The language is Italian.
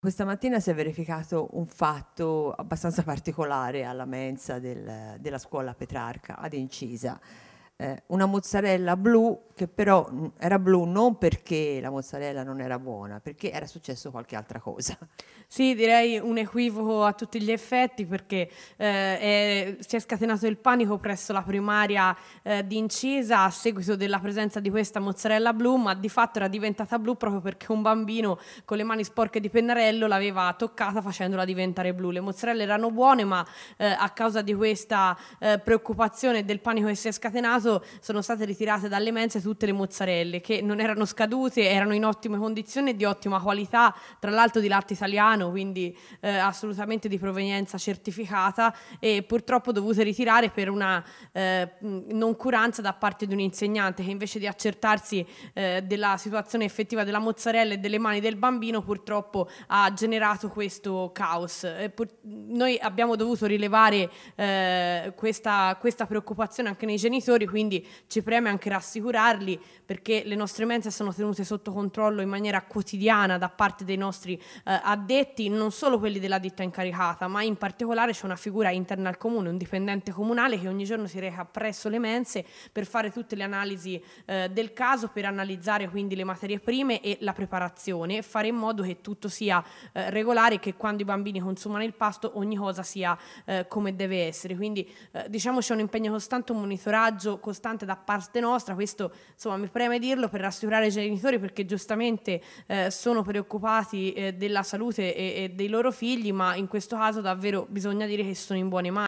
Questa mattina si è verificato un fatto abbastanza particolare alla mensa del, della scuola Petrarca ad Incisa eh, una mozzarella blu che però era blu non perché la mozzarella non era buona, perché era successo qualche altra cosa. Sì, direi un equivoco a tutti gli effetti perché eh, è, si è scatenato il panico presso la primaria eh, di Incisa a seguito della presenza di questa mozzarella blu, ma di fatto era diventata blu proprio perché un bambino con le mani sporche di pennarello l'aveva toccata facendola diventare blu. Le mozzarelle erano buone, ma eh, a causa di questa eh, preoccupazione e del panico che si è scatenato caso sono state ritirate dalle mense tutte le mozzarelle che non erano scadute, erano in ottime condizioni e di ottima qualità, tra l'altro di latte italiano, quindi eh, assolutamente di provenienza certificata e purtroppo dovute ritirare per una eh, noncuranza da parte di un insegnante che invece di accertarsi eh, della situazione effettiva della mozzarella e delle mani del bambino purtroppo ha generato questo caos. noi abbiamo dovuto rilevare eh, questa, questa preoccupazione anche nei genitori, quindi ci preme anche rassicurarli perché le nostre mense sono tenute sotto controllo in maniera quotidiana da parte dei nostri eh, addetti, non solo quelli della ditta incaricata, ma in particolare c'è una figura interna al comune, un dipendente comunale che ogni giorno si reca presso le mense per fare tutte le analisi eh, del caso, per analizzare quindi le materie prime e la preparazione e fare in modo che tutto sia eh, regolare, che quando i bambini consumano il pasto ogni cosa sia eh, come deve essere. Quindi eh, diciamo c'è un impegno costante, un monitoraggio costante da parte nostra, questo insomma mi preme dirlo per rassicurare i genitori perché giustamente eh, sono preoccupati eh, della salute e, e dei loro figli, ma in questo caso davvero bisogna dire che sono in buone mani.